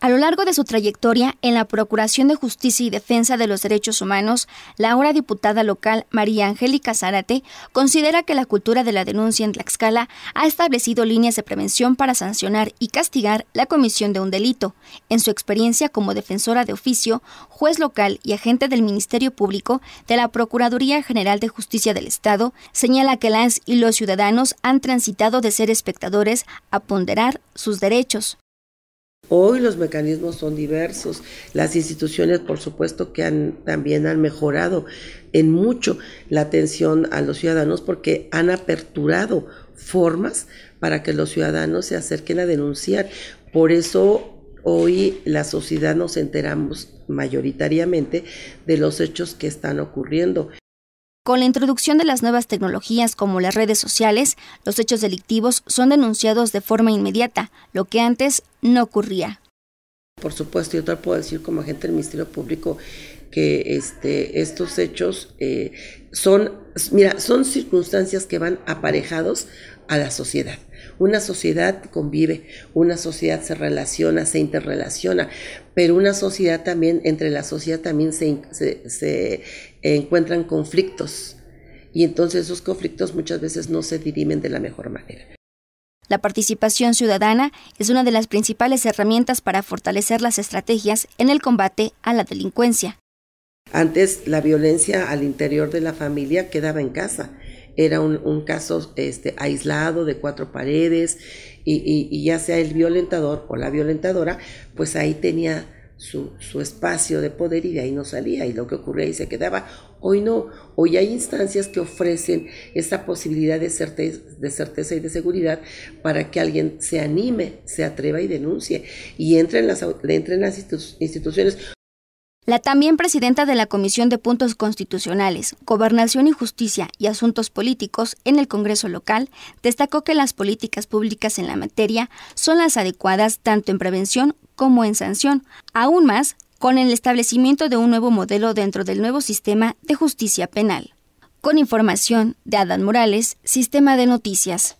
A lo largo de su trayectoria en la Procuración de Justicia y Defensa de los Derechos Humanos, la ahora diputada local María Angélica Zárate considera que la cultura de la denuncia en Tlaxcala ha establecido líneas de prevención para sancionar y castigar la comisión de un delito. En su experiencia como defensora de oficio, juez local y agente del Ministerio Público de la Procuraduría General de Justicia del Estado, señala que las y los ciudadanos han transitado de ser espectadores a ponderar sus derechos. Hoy los mecanismos son diversos, las instituciones por supuesto que han, también han mejorado en mucho la atención a los ciudadanos porque han aperturado formas para que los ciudadanos se acerquen a denunciar. Por eso hoy la sociedad nos enteramos mayoritariamente de los hechos que están ocurriendo. Con la introducción de las nuevas tecnologías como las redes sociales, los hechos delictivos son denunciados de forma inmediata, lo que antes no ocurría. Por supuesto, yo tal puedo decir como agente del Ministerio Público, que este, estos hechos eh, son, son circunstancias que van aparejados a la sociedad. Una sociedad convive, una sociedad se relaciona, se interrelaciona, pero una sociedad también, entre la sociedad también se encuentran conflictos. Y entonces esos conflictos muchas veces no se dirimen de la mejor manera. La participación ciudadana es una de las principales herramientas para fortalecer las estrategias en el combate a la delincuencia. Antes la violencia al interior de la familia quedaba en casa. Era un, caso este, aislado de cuatro paredes y, ya sea el violentador o la violentadora, pues ahí tenía su, su, espacio de poder y de ahí no salía y lo que ocurría ahí se quedaba. Hoy no, hoy hay instancias que ofrecen esa posibilidad de certeza, de certeza y de seguridad para que alguien se anime, se atreva y denuncie y las, entre en las instituciones. La también presidenta de la Comisión de Puntos Constitucionales, Gobernación y Justicia y Asuntos Políticos en el Congreso local destacó que las políticas públicas en la materia son las adecuadas tanto en prevención como en sanción, aún más con el establecimiento de un nuevo modelo dentro del nuevo sistema de justicia penal. Con información de Adán Morales, Sistema de Noticias.